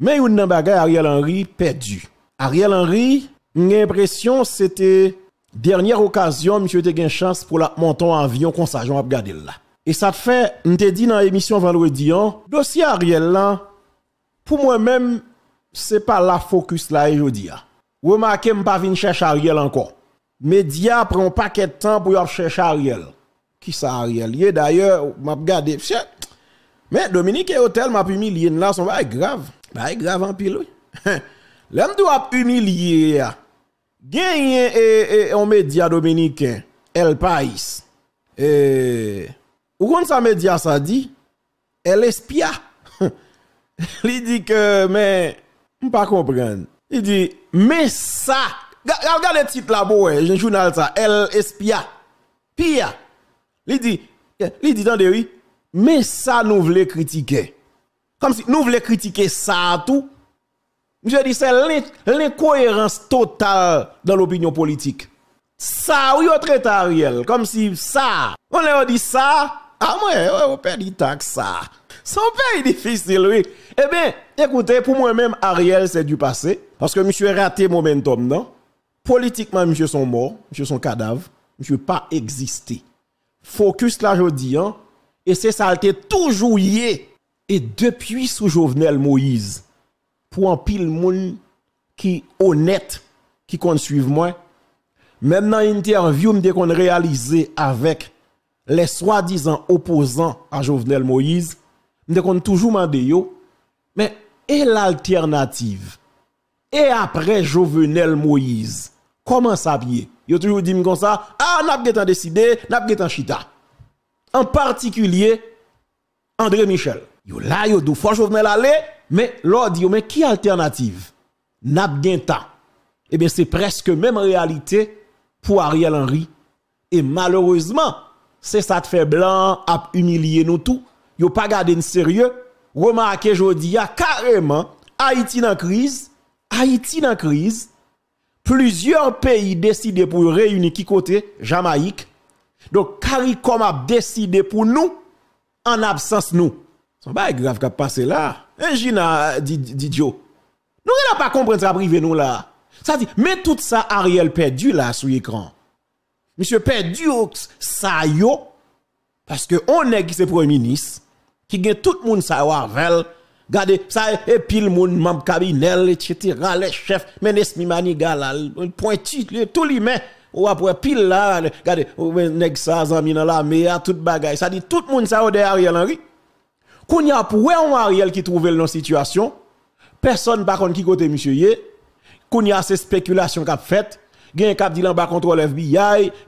Mais yon nan bagay Ariel Henry perdu. Ariel Henry, l'impression c'était dernière occasion monsieur te une chance pour la monter en avion qu'on ça j'en regarder là. Et ça te fait te dit dans l'émission vendredi an, hein, dossier Ariel là pour moi-même c'est pas la focus là aujourd'hui. Hein. Remarquez pas venir chercher Ariel encore. Média prennent pas de temps pour chercher Ariel. Qui ça Ariel D'ailleurs, m'a regardé mais Dominique et Hôtel m'a humilié là, son va grave. Bah, grave en pile, L'homme doit humilier. gagne et, et, média dominicain, El Pais. Et, ou quand sa média ça dit, El Espia. Il dit que, mais, on pas comprendre. Il dit, mais ça, Regarde le titre là, boy, Je un journal ça, El Espia. Pia. Il dit, il dit, attendez, oui, mais ça nous voulait critiquer. Comme si nous voulions critiquer ça tout. Je dis, c'est l'incohérence totale dans l'opinion politique. Ça, oui, on traite Ariel. Comme si ça. On leur dit ça. Ah, moi, on perd du temps ça. son pays difficile, oui. Eh bien, écoutez, pour moi-même, Ariel, c'est du passé. Parce que monsieur a raté momentum, non? Politiquement, monsieur sont morts. Monsieur sont ne Monsieur pas exister. Focus là, je dis, hein, Et c'est ça, toujours yé et depuis sous Jovenel Moïse, pour un pile moun qui honnête, qui compte suivre moi, même dans l'interview, je qu'on réalisé avec les soi-disant opposants à Jovenel Moïse, je qu'on toujours demandé mais et l'alternative? Et après Jovenel Moïse, comment ça Ils Yo toujours dit comme ça, ah, n'a pas décidé, n'a pas chita. En particulier, André Michel yo là yo dou Jovenel mais l'on dit mais qui alternative n'a bien temps Eh bien c'est presque même réalité pour Ariel Henry et malheureusement c'est ça te fait blanc à humilier nous tout yo pas garder sérieux remarquez jodi a carrément Haïti dans crise Haïti dans crise plusieurs pays décident pour réunir qui côté Jamaïque donc CARICOM a décidé pour nous en absence nous son pas grave qui passé là. Un Gina dit Joe. Nous n'avons pas compris ça privé nous là. Ça dit mais tout ça Ariel perdu là sous l'écran. Monsieur perdu oh, ça yo parce que on est qui c'est premier ministre qui gagne tout le monde ça avec Regardez, ça et pile monde membre cabinet etc. les chefs menes Manigal là pointu tout le monde, ou après pile là ou nèg ça zami nan la à tout bagay ça dit tout le monde ça derrière Ariel Henry quand y a pour un Ariel qui trouve dans situation, personne par contre qui côté monsieur yé. Quand y a ces spéculations qu'a faites, un cap dit en bas contre l'FBI,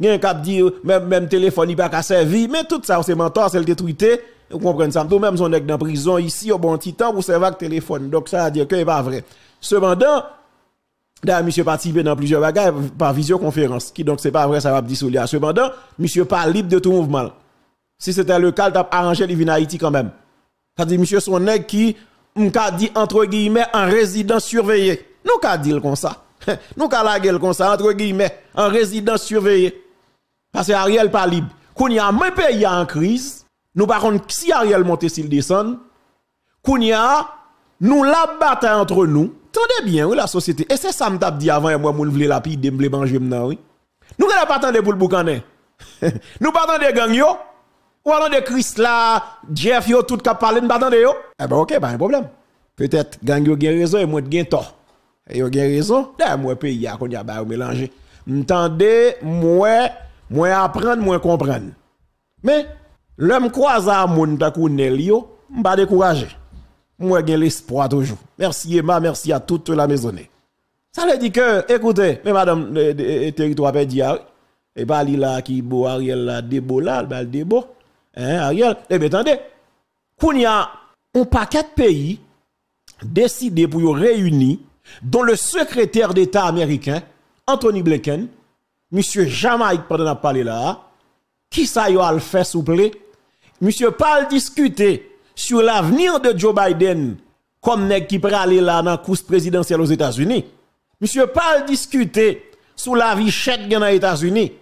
un cap dit même même téléphone il pas qu'à servir, mais tout ça c'est mentor, c'est le détruité. Vous comprenez ça, même même on est dans prison ici au bon petit temps pour servir avec téléphone. Donc ça veut dire que n'est pas vrai. Cependant, D'ailleurs, monsieur participe dans plusieurs bagages par visioconférence, qui donc c'est pas vrai, ça va dissoudre. Cependant, monsieur pas libre de tout mouvement. Si c'était le cas, t'as arrangé les Haïti quand même cest à monsieur son qui, m'a dit entre guillemets, en résident surveillé. Nous qu'a dit comme ça. Nous qu'a la gueule comme ça, entre guillemets, en résident surveillé. Parce que Ariel pas libre. Quand il y a un pays en crise, nous par contre, si Ariel monte, s'il descend, quand y a, nous la bataille entre nous, Tendez bien, oui, la société. Et c'est ça que je dit avant, et moi, je voulais la pire, je voulais manger, oui. Nous, ne pas attendre pour le boucané. nous pas attendre gang, yo. Ou alors de Chris là, Jeff, yo, tout ka parler, pas yo. Eh ben, ok, pas un problème. Peut-être, gang yo gen raison et moi gen tort. Et eh, yo gen raison, là, eh, moi, pays, a qu'on y a ba mélanger. M'tendez, moi, moi apprendre, moi comprendre. Mais, l'homme croise à moun ta kounel yo, m'ba découragé. Moi, gen l'espoir toujours. Merci Emma, merci à toute la maisonnée. Ça veut dire que, écoutez, mais madame, le territoire pédia, ben, et pas là qui beau Ariel là, débo là, le débo. Hein, eh bien, attendez. il y a un paquet de pays décidés pour réunir, dont le secrétaire d'État américain, Anthony Blinken, monsieur Jamaïque, pendant la parler là, qui ça y a le fait, s'il vous plaît? Monsieur parle discuter sur l'avenir de Joe Biden comme nèg qui pourrait aller là dans la course présidentielle aux États-Unis. Monsieur Paul discuter sur la vie chèque dans les États-Unis.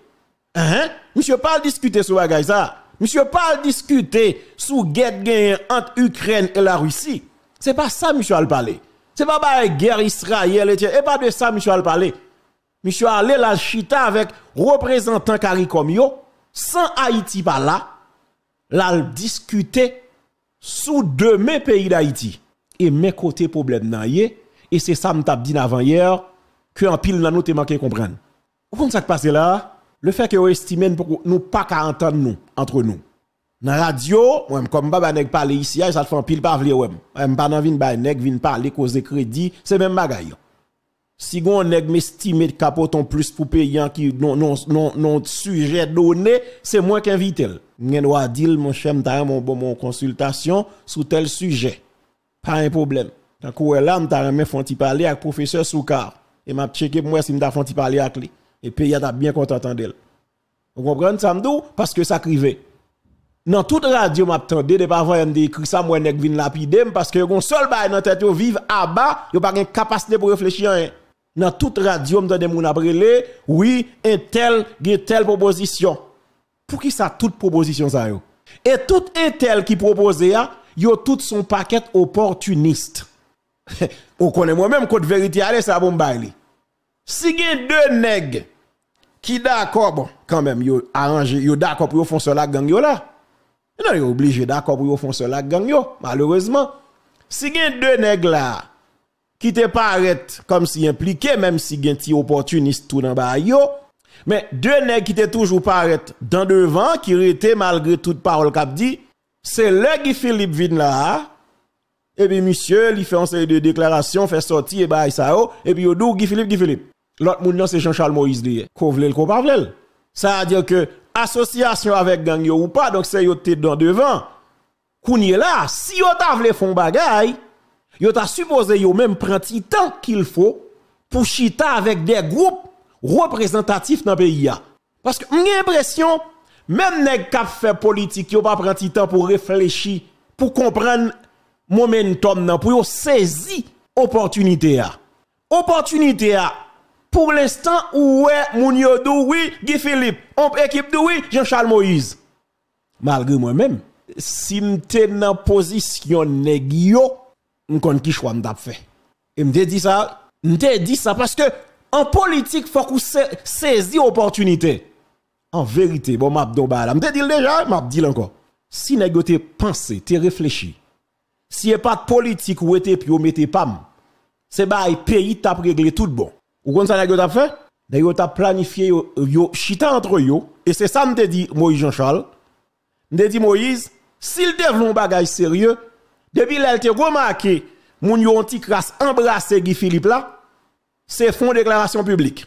Hein? hein? Monsieur parle discuter sur la ça. Monsieur parle discuter sous guerre entre Ukraine et la Russie. C'est pas ça monsieur a parlé. C'est pas la guerre Israël et, pas de ça monsieur a parlé. Monsieur allé la chita avec représentant CARICOM yo sans Haïti par là. Là discuter sous mes pays d'Haïti. Et mes côtés problème nan et c'est ça m'tap dit avant hier que en pile nan nous te manqué comprendre. Vous ça qui passe là? le fait que vous estimez nous nous pas qu'à entendre nous entre nous dans radio moi comme baba nèg parler ici ça fait un pile pas vle ouais même pas dans vinn ba nèg vinn parler cause crédit c'est même bagaille si on nèg capote capoton plus pour payer qui non non non non sujet donné c'est moi qui invite elle m'en dire mon chef ta mon bon mon consultation sur tel sujet pas un problème donc ouais là m'ta remet font parler avec professeur Soukar et m'a checké moi si m'ta font parler avec lui et puis il en a bien content d'elle. Vous comprenez ça parce que ça crivait. Dans toute radio m'attendais de pas voir me écrit ça moi nèg vinn lapider parce que gon seul bail dans tête vivre à bas, yo pas gain capacité pour réfléchir. Hein. Dans toute radio m'entendais moun abrélé, oui, un tel gain telle proposition. Pour qui ça toute proposition ça yo? Et tout un tel qui propose hein, a, yo tout son paquet opportuniste. On connaît moi-même code vérité allez ça bon bail. Si a deux nègres qui d'accord, bon, quand même, yo arrangé, yo d'accord pour yo font la gang yo là. Non, yo obligé d'accord pour yo font la gang yo, malheureusement. Si gen deux nègres là, qui te paraissent comme si impliqué même si gen ti opportuniste tout dans yo, mais deux nègres qui te toujours pas dans devant, qui rete malgré toute parole ont dit, c'est le qui Philippe vin là, et puis monsieur, il fait une série de déclarations, fait sortir, et bah, ça, et puis il dit Guy Philippe, Guy Philippe. L'autre moun c'est Jean-Charles Moïse Kovle, ko vle Ça veut dire que association avec gang ou pas donc c'est yo t'es dans devant. Kounye là, si yon ta vle font bagay, yo ta supposé yo même prend temps qu'il faut pour chita avec des groupes représentatifs dans le pays Parce que j'ai l'impression même nèg k'ap fait politique yo pas le temps pour réfléchir, pour comprendre momentum pour yon saisir opportunité L'opportunité Opportunité pour l'instant, ouais, mon yodou, oui, Guy Philippe, on équipe de oui, Jean-Charles Moïse. Malgré moi-même, si dans la position de yo, qui choix m'tap fait. Et m'te dit ça, m'te dit ça parce que en politique, faut qu'on saisisse l'opportunité. En vérité, bon m'abdouba, don dis là, dit déjà, m'a dit encore. Si nèg pensé, te réfléchi. Si e pas de politique ou était puis ou mettez c'est le pays t'a réglé tout bon. Ou kon ça n'a pas fait? d'ailleurs, planifié yo, chita entre yo et c'est ça me dit Moïse Jean-Charles. m'te dit Moïse, s'il développe un bagage sérieux, depuis l'elle te remarqué moun yo anti crasse embrasser Guy Philippe là, c'est fond déclaration publique.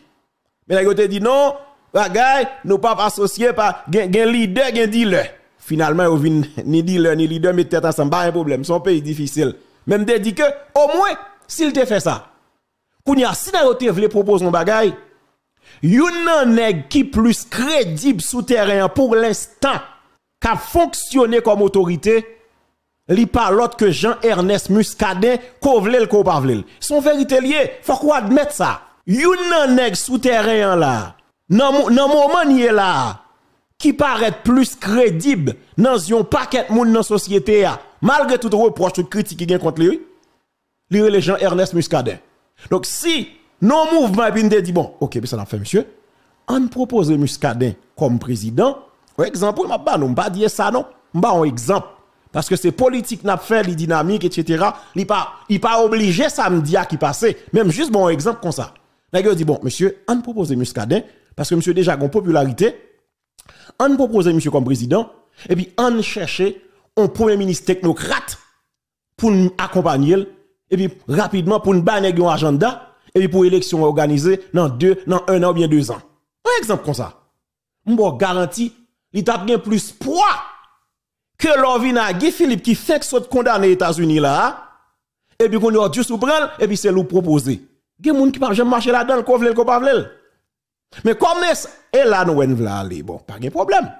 Mais vous te dit non, bagage nous pas associé par gen leader, gen dealer. Finalement, ou vin ni dealer ni leader mais tête ensemble, pas un problème, son pays difficile. Même dit que au moins s'il te fait ça Kounya, si dans te vle propose un bagay, yon nan nèg qui plus crédible souterrain pour l'instant, qui a fonctionné comme autorité, li par l'autre que Jean-Ernest Muscadet, ko vle le qu'on vle. Son vérité lié, faut qu'on admette ça. Yon nan nèg sous là, nan, nan moment ni là, qui paraît plus crédible dans un paquet de monde dans la société, malgré tout reproche, toute critique qui vient contre lui, li le jean Ernest Muscadet. Donc si nos mouvements, et dit, bon, ok, mais ça l'a fait, monsieur, on propose Muscadin comme président, par exemple, m'a ne non pas dire ça, non, m'a un exemple. Parce que c'est politique n'a fait, les dynamiques, etc. Il pas pas, pas obligé samedi à qui passait Même juste bon exemple comme ça. gueule dit, bon, monsieur, on propose Muscadin, parce que monsieur déjà a une popularité, on propose monsieur comme président, et puis on cherche un premier ministre technocrate pour nous accompagner et puis rapidement pour une banner un agenda et puis pour élection organisée dans deux dans un an ou bien deux ans Un exemple comme ça m'bo garanti il t'a bien plus poids que l'ovina Guy Philippe qui fait que soit condamné aux États-Unis là et puis qu'on a Dieu prendre et puis c'est lui proposer y gens qui pas jamais marcher là-dedans qu'on veut qu'on pas mais comme est là nous on veut aller bon pas de problème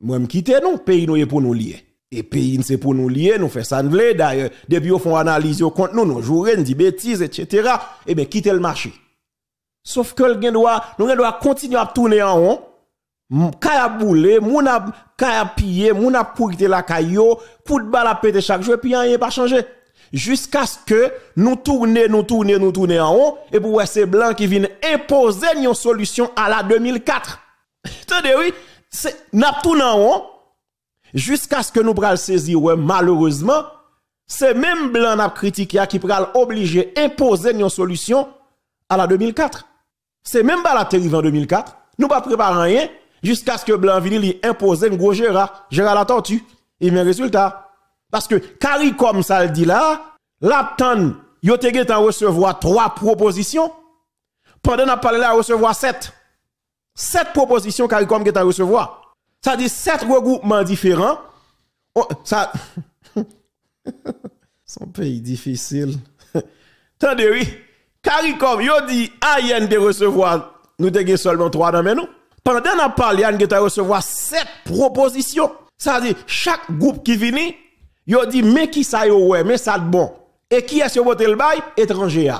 moi me quitter nous pays nous est pour nous lier et pays c'est pour nous lier nous fait ça nous d'ailleurs depuis on font analyse au compte nous nous jouer nous dit bêtises etc et eh bien quittez le marché sauf que le doit nous doit continuer à tourner en rond kaya boule, moun a kaya piller, moun a la caillou, coup de balle à péter chaque jour, puis rien pas changé. Jusqu'à ce que nous tournions, nous tournions, nous tournions en haut, et pour ces blancs qui viennent imposer une solution à la 2004. Tenez oui, c'est, n'a tourné en haut, Jusqu'à ce que nous le saisir, ouais, malheureusement, c'est même blanc n'a critiqué qui pral obligé imposer une solution à la 2004. C'est même pas la terrible en 2004. Nous pas préparé rien jusqu'à ce que lui imposer un gros Gérard, Gérard la tortue. Et mes résultat. Parce que CARICOM, ça le dit là, l'aptan, yo te en recevoir trois propositions. Pendant n'a parlé là, recevoir sept. Sept propositions CARICOM qui en recevoir. Ça dit sept regroupements différents. Oh, ça. Son pays difficile. Tandis oui. CARICOM, yo dit, Ayen ah, de recevoir, nous te seulement trois dans nous. Pendant qu'on parle, Ayen de recevoir sept propositions. Ça dit, chaque groupe qui vient, yo dit, mais qui ça yo ouais, mais ça bon. Et qui est-ce votre le bail? Étranger.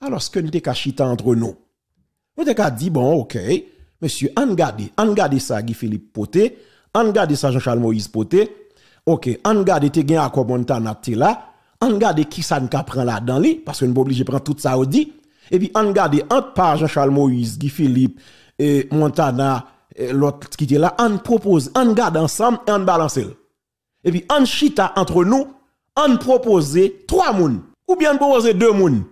Alors, ce que nous avons entre nous. Nous avons dit, bon, ok. Monsieur, on garde, on garde ça Guy Philippe Poté, on garde ça Jean-Charles Moïse Poté. OK, on garde te gen quoi Montana là, on garde qui ça ne prend là dans lui parce que nous obligé prendre tout ça dit. Et puis on garde entre par Jean-Charles Moïse, Guy Philippe et Montana l'autre qui était là, on propose, on garde ensemble et on balance. Et puis on chita entre nous, on propose trois moun ou bien on propose deux moun.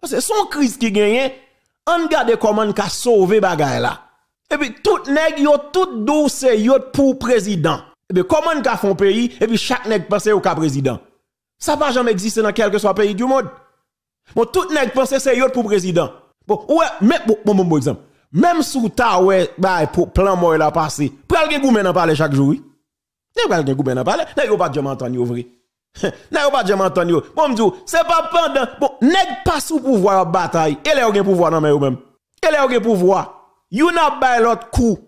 Parce que son crise qui gagne, on garde comment on sauver bagay là. Et puis, tout nèg, yo tout douce, yo pour président. Et bien, comment on fait un pays, et puis chaque nèg pense au ka président. Ça va jamais existé dans quel que soit pays du monde. Bon, tout nèg pense c'est yo pour président. Bon, ouais, mais, bon, bon, bon, exemple. Même sous ta, ouais, bah, pour plan moi, a passé. Pral gen goumen en parler chaque jour, oui. Pral gen en parler, nèg yo pas jamais entendu vrai. N'a yo pas jamais entendu. Bon, m'dou, c'est pas pendant, bon, nèg pas sous pouvoir bataille. Elle a aucun pouvoir dans mais même. Elle n'a aucun pouvoir you n'a pas l'autre coup.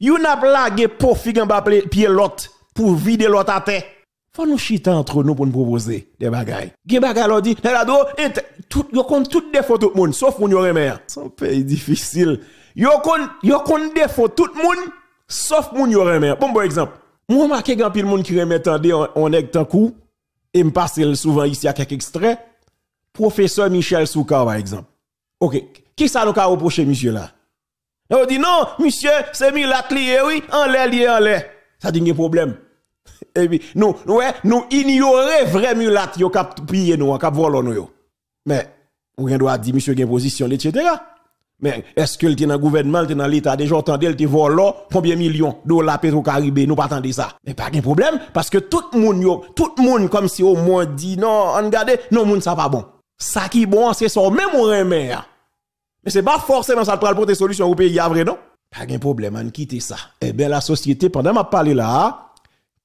You n'a pas lagué pour figan ba pied l'autre pour vider l'autre à terre. Faut nous chiter entre nous pour nous proposer des bagailles. Gen bagaille on dit, et tout, yo kon tout défaut tout le monde, sauf mon yo C'est Son pays difficile. Yo qu'on yo qu'on défaut tout le monde, sauf mon yo remè. Bon, bon exemple. Moi, remarqué grand pile monde qui remet tendé on est un coup et me passe souvent ici à quelques extraits. Professeur Michel Souka par exemple. OK. Qui ça nous a reproché monsieur là on dit non, monsieur, c'est miracle lié, oui, en l'air lié, en l'air. Ça dit un problème. Et puis, nous, ouais, nous ignorons vrai miracle yo cap piller nous, cap voler nous Mais, on doit dire, monsieur, une position, etc. Mais, est-ce que le dans le gouvernement, le dans l'État, déjà entendu, le volé combien de millions de dollars pétro caribé nous pas de ça. Mais pas de problème, parce que tout le monde, tout le monde, comme si au moins dit, non, regardez, non, monde, ça pas bon. Ça qui est bon, c'est ça, même on mais c'est pas forcément ça pour des solution au pays, vrai non? Pas de problème, on quitte ça. Eh bien, la société, pendant ma parlé là,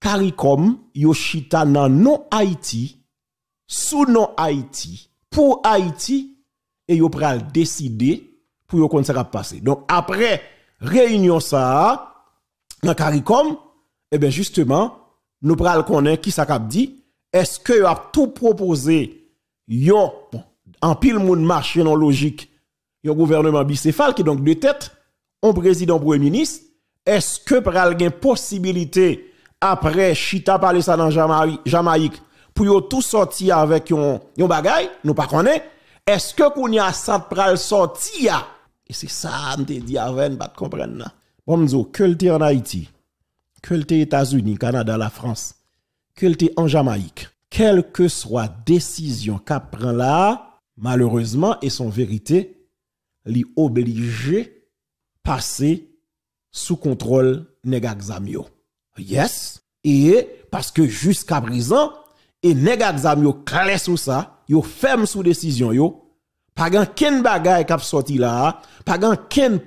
CARICOM, Yoshita nan non Haïti, sous non Haïti, pour Haïti, et yo pral décider pour yo kon passer. Donc après réunion ça, dans CARICOM, eh bien justement, nous pral connaître qui ça dit, est-ce que yo a tout proposé yo en pile moun marché non logique un gouvernement bicéphale qui est donc deux têtes, un président premier ministre. Est-ce que pral une possibilité après chita parler ça dans Jamaïque pour tout sortir avec un yon bagay, nous pas connaît. Est-ce que qu'on y a ça pral sortir Et c'est ça me dit avant pas comprendre. Bon nous, que en Haïti, que aux États-Unis, Canada, la France, que en Jamaïque. Quelle que soit décision qu'a prend là, malheureusement et son vérité, li oblige passer sous contrôle nèg Yes. Et parce que jusqu'à présent, et nèg clair sur ça, yo ferme sous décision yo. Pas grand ken Qui k'ap sorti là, pas grand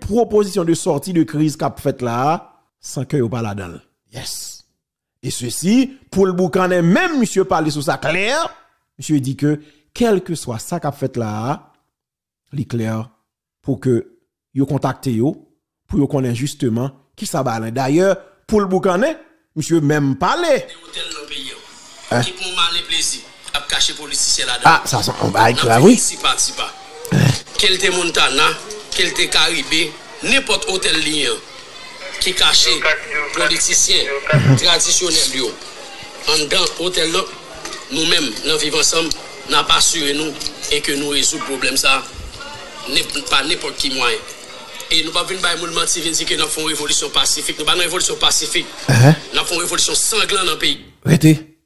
proposition de sortie de crise k'ap fait là sans que yo pas là Yes. Et ceci pour le boucan même monsieur parler sur ça clair, monsieur dit que quel que soit ça qu'a fait là, l'éclair pour que yo contacte yo pour yo connaissent justement qui ça aller. D'ailleurs, pour le boucané, monsieur même parler. Hein? cacher là-dedans. Ah, ça on va oui. Hein? Quel te Montana, quel te Caribé, n'importe hôtel lien qui cache politicien traditionnel yo. En dans hôtel nous-mêmes, nous vivons ensemble, n'a pas assuré nous et que nous le problème ça pas n'importe qui moi Et nous ne pouvons pas nous mentir et dire que nous faisons une révolution pacifique. Nous avons une révolution pacifique. Nous faisons uh-huh. une révolution sanglante dans le pays. Arrêtez.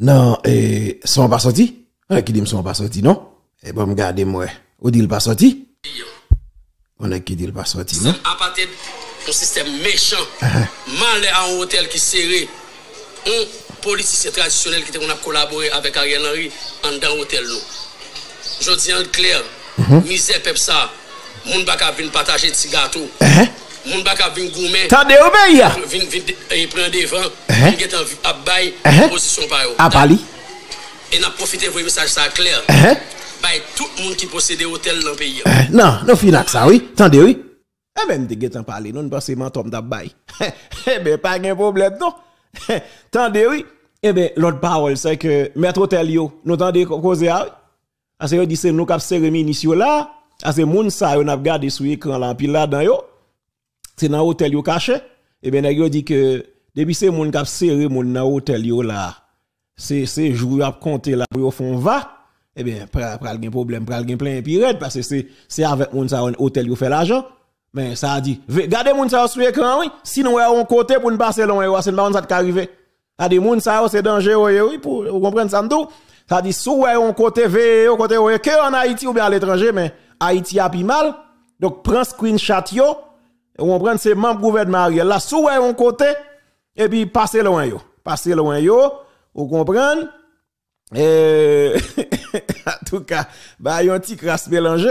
Non, et ça pas sorti. Hein, qui dit que ça pas sorti, non? Et eh bon, regardez-moi. Ou dit pas sorti? On a qui dit pas sorti, non? À partir d'un système méchant, uh-huh. mal à un hôtel qui serré, un politicien traditionnel qui a collaboré avec Ariel Henry en dans l'hôtel. Je dis en clair. Mhm. misère peuple ça moun pa ka vinn partager ti gâteau eh? moun pa ka vinn gourmet tande vinn prend devant en eh? position a et n'a profité pour message ça clair eh? bay tout moun qui possède hôtel dans pays non non finak ça oui tande oui eh ben de parler non parce eh ben pas de problème non tande oui eh ben l'autre parole c'est que maître hôtel yo nous tande parce que dit c'est nous qui avons serré ministre là, parce que moun gens on a regardé sur écran là, puis là dans yo, c'est dans hôtel yo caché. Et eh bien yo dit que depuis c'est moun qui a serré moun dans hôtel yo là, c'est c'est jour a compter là pour font va. Eh bien, pral pral gen problème, pral gen plein pire, parce que c'est c'est avec moun sa hôtel yo fait l'argent. Mais ça a dit, regardez moun sa sur écran oui, sinon on côté pour ne passer loin, c'est pas on ça qui arriver. A des moun sa c'est dangereux oui pour comprendre ça tout. Ça dit, sous on côté V, on côté que en Haïti ou bien à l'étranger, mais Haïti a pi mal. Donc, prends screenshot yo, on prend ces membres gouvernement Ariel là, yon on côté, et puis passez loin yo. Passez loin yo, vous comprenez? Et, en tout cas, bah, yon ti crasse mélangé.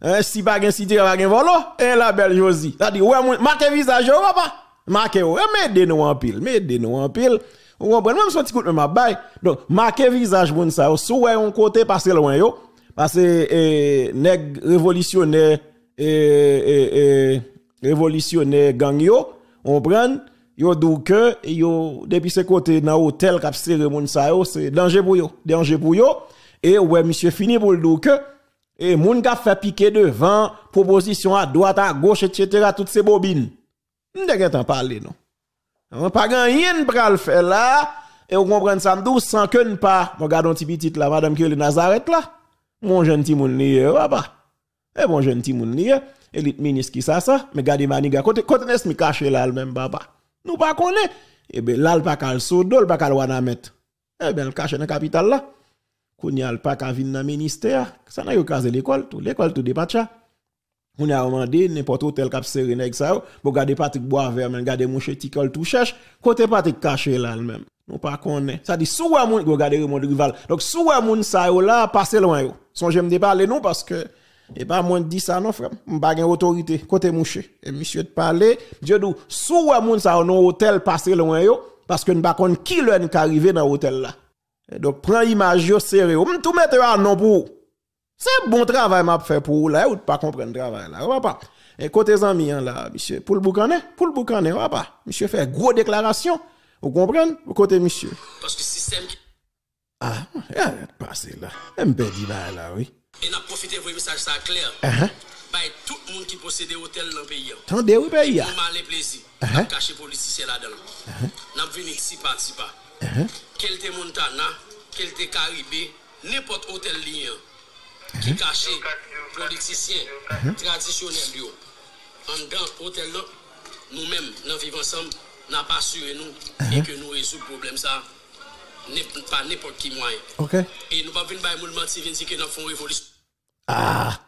Hein, si pas gen cité, pas gen volo, et la belle Josie. Ça dit, ouais, marquez visage yo, papa. Marquez, ouais, de nous en pile, mettez nous en pile. Ou comprenez même son vous coup de ma bail. Donc, marquer visage moun sa, vous ouais on côté passez loin yo, parce que nèg révolutionnaire et e, révolutionnaire gang yo, on prend yo que e yo depuis ce côté dans hôtel cap serre moun sa yo, c'est danger pour yo, danger pour yo et ouais monsieur fini pour le dou et e moun ka fait piquer devant proposition à droite à gauche etc. toutes ces bobines. M'dèg t'en parler non. On pas rien le faire là et on comprend ça douze sans que ne pas regardons petit petite là madame que le Nazareth là. Mon jeune petit moun papa. Et mon jeune petit moun et ministre qui ça ça mais gardez maniga côté côté n'est caché là même papa. Nous pas connaît et bien là pas kal sodo pas kal wana mettre. Eh bien le caché dans capitale là. Qu'on y a pas qu'à venir dans ministère, ça n'a eu casé l'école, tout l'école tout dépatcha. On a demandé n'importe hôtel serré sérénègue ça, pour garder Patrick Boisvert, mais garder mon chéticole tout cherche, côté Patrick caché là même. Non pas connaît. Ça dit sous moun regarder mon rival. Donc sous moun ça là passer loin yo. Son j'aime de parler non parce que et eh pas ben, moins dit ça non frère. On pas autorité côté mouche. Et monsieur te parler, Dieu dou sous moun ça non hôtel passer loin yo parce que ne pas qui le arrivé dans hôtel là. Donc prend image yo sérieux. tout mettre à non pour c'est bon travail m'a fait pour là ou pas comprendre travail là, papa. Et côté amis hein, là, monsieur, pour le boucaner, pour le comprenez papa. Monsieur fait gros déclaration. Vous comprenez Côté monsieur. Parce que système Ah, arrête eh, de passer là. Elle me dit là, oui. Et n'a profité vos message ça clair. Uh tout le monde qui possède hôtel dans le pays. Hein. Tendez oui pays. Ah. Pour mal plaisir. Uh ah, -huh. Caché policier là-dedans. Uh -huh. N'a venu ici pas ici pas. Quel te Montana, quel te Caribé, n'importe hôtel lien qui hein? cachait politicien traditionnel bio. en dans hôtel là nous mêmes nous vivons ensemble n'a pas su nous hein? et que nous résout problème ça n'est pas n'importe qui moyen OK et nous pas venir bailler moule mentir venir dire que nous font révolution ah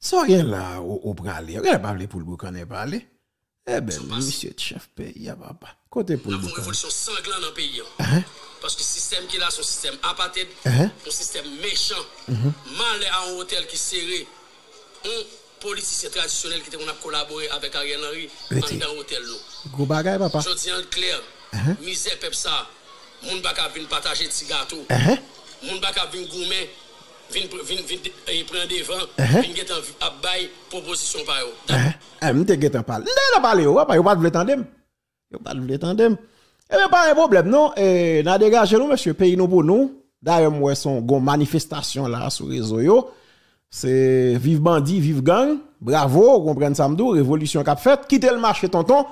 ça rien là au bras aller on pas parler pour le on pas aller eh ben, monsieur chef ben, pays, papa. Côté pour le révolution sanglante dans le pays. Hein. Uh-huh. Parce que le système qui est là, son système apathé, Un uh-huh. système méchant, uh-huh. mal à un hôtel qui serré, un politicien traditionnel qui a collaboré avec Ariel Henry dans hôtel. Gros bagaille, papa. Je dis en clair, misère, peuple ça, moun baka vin partager petit gâteau, moun baka vin gourmet vin pren devan, vin eh, uh-huh. getan ap bay proposisyon pa yo. E mwen te en pale. Nde yon pale yo, pas, pat pas tandem. Yo pat vle tandem. E pas pa yon problème. non, et n'a degaje nou mèche peyi nou pou nou, d'ailleurs moi son gon manifestation là sur réseau yo c'est vive bandit vive gang bravo comprendre samdou révolution qu'a fait quitter le marché tonton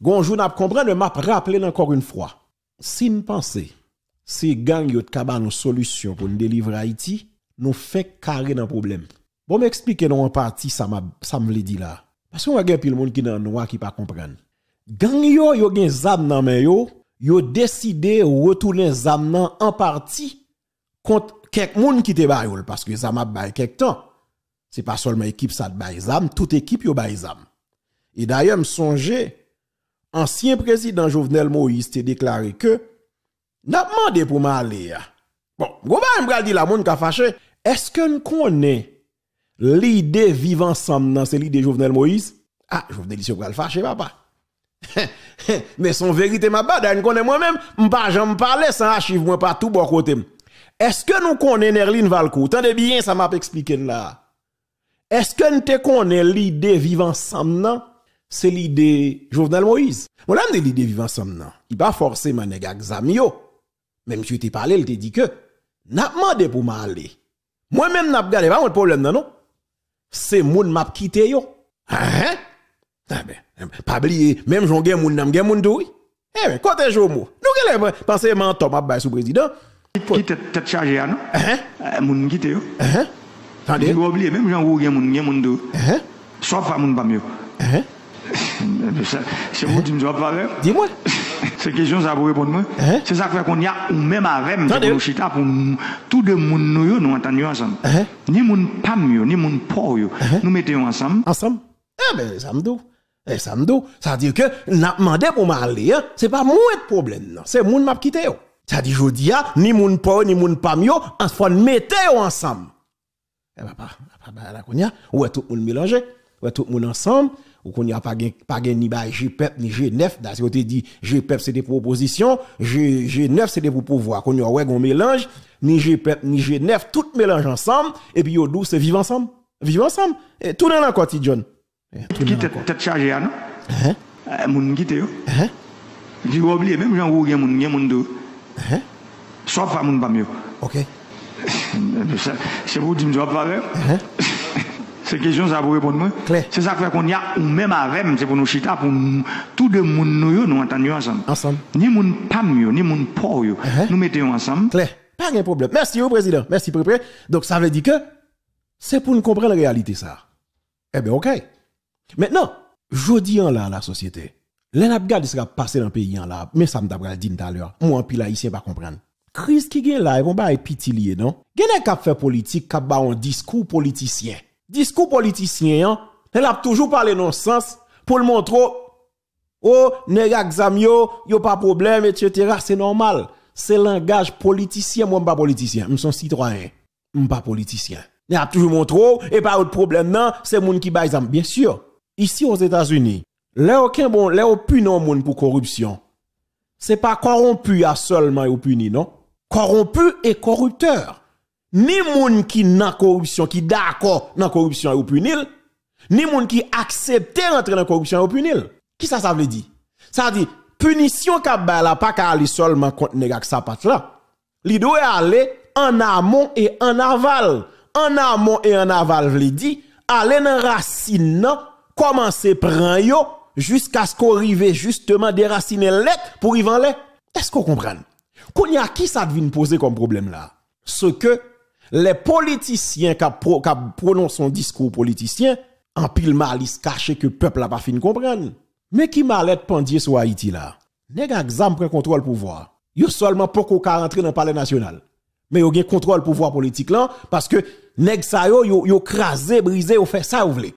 gon jour n'a comprendre m'a rappeler encore une fois si nous penser si gang yo de cabane solution pour nous délivrer Haïti nous fait carré dans problème. Bon, m'expliquer dans en partie ça m'a ça me dit là. Parce qu'on a gagne pile monde qui dans noir qui pas comprendre. Gang yo yo gen zam nan men yo, yo décidé retourner zam nan en partie contre quelques monde qui te baïol oh, parce que ça m'a bail quelques temps. C'est pas seulement équipe ça de les zam, toute équipe yo les zam. Et d'ailleurs, me songer ancien président Jovenel Moïse te déclaré que n'a demandé pour m'aller. Ah. Bon, gros me dire di la qui a fâché est-ce que nous connaissons l'idée vivant ensemble c'est l'idée de Jovenel Moïse? Ah, Jovenel, il va le fâcher, papa. Mais son vérité, ma bad, nous connais moi-même, m'pas jamais parler sans archive, moi pas tout bon côté. Est-ce que nous connaissons Nerline Valcourt? Tendez bien, ça m'a expliqué là. Est-ce que nous te connaissons l'idée vivant ensemble C'est l'idée Jovenel Moïse. Moi, j'ai l'idée vivant ensemble Il va forcément nèg Zamio. Même si tu t'es parlé, il te dit que n'a demandé pour m'aller. Moi-même, n'a pas gardé, pas mon problème, non, non. C'est moun m'a quitté, yo. Hein? Ah ben, pas oublier, même j'en gen moun nam gen moun doui. Eh ben, côté jomo. Nous gèle, pensez man tom ap bay sous président. Qui tête chargé, hein, non? Hein? Eh, moun quitté, yo. Hein? Attendez. Vous oublié, même j'en gen moun gen moun doui. Hein? Soit pas moun pas mieux. Hein? C'est vous qui me parler. Dis-moi. C'est question ça pour répondre moi. Hein? C'est ça fait qu'on y a ou même avec nous chita pour tout le monde nous nous entendre ensemble. Hein? Ni mon pam ni mon poyo hein? nous mettons ensemble. Ensemble Eh ben ça me dou. Eh ça me Ça veut dire que n'a demandé pour m'aller, c'est pas moi le problème non, c'est qui m'a quitté yo. Ça dit jodi dis, ah, ni mon poyo ni mon pam yo, on mettez ensemble. Eh papa, pas la konya, ouais tout le monde mélangé, ouais tout le monde ensemble. Ou qu'on n'y a pas ni bah, GPEP ni G9. D'ailleurs, on te dit GPEP c'est des propositions, G9 c'est des pouvoirs. Qu'on y a ouais, un mélange, ni GPEP ni G9, tout mélange ensemble. Et puis, au douce, c'est vivre ensemble. Vivre ensemble. tout dans la côte, John. Eh, qui t'a chargé, ah, non? Eh? Eh, moun qui yo? J'ai oublié, même j'en oublié, moun, moun, moun, Sauf à moun, pas mieux. Ok. C'est vous pas hein? C'est question ça pour répondre moi. C'est ça qui fait qu'on y a ou même avec, c'est pour nous chita pour tout le monde nous nous entendre ensemble. Ensemble. Ni mon pam yo, ni mon por uh-huh. Nous mettons ensemble. Clair. Pas de problème. Merci au président. Merci prépré. Donc ça veut dire que c'est pour nous comprendre la réalité ça. Eh bien OK. Maintenant, je dis en là la société. les a ce qui a passé dans le pays en là, mais ça me t'a dit tout à l'heure. Moi en là, haïtien pas comprendre. Crise qui est là, ils vont pas être pitié non? Gagne qui faire politique, qui a un discours politicien discours politicien, hein, elle a toujours parlé non-sens pour le montrer, oh, n'y y pas pas problème, etc. C'est normal. C'est langage politicien, moi, pas politicien. Je suis citoyen, je pas politicien. Il a toujours montré, oh, et pas autre problème, non, c'est monde qui baise, Bien sûr, ici aux États-Unis, là aucun bon, là aucun monde pour corruption. C'est pas corrompu à seulement ou puni, non? Corrompu et corrupteur ni moun qui nan corruption, qui d'accord nan corruption ou punil, ni moun qui accepte rentrer dans corruption ou punil. Qui ça, ça veut dire? Ça veut dire, punition qui la pas ka aller seulement contre nèg sa pat là. Li doit e aller en amont et en aval. En amont et en aval veut dire aller dans racine nan, commencer prendre yo jusqu'à ce qu'on arrive justement déraciner l'être pour y vendre. Est-ce qu'on comprend? Qu'on y a qui ça devine poser comme problème là? Ce que les politiciens qui prononcent son discours politicien, en pile malice caché que le peuple n'a pas fini de comprendre. Mais qui l'aide pendier sur Haïti là? Nèg exam un contrôle pouvoir. Yo seulement pour qu'on rentre dans le palais national. Mais yo un contrôle pouvoir politique là parce que nèg sa yo yo, crasé, brisé, yo fait ça ou voulez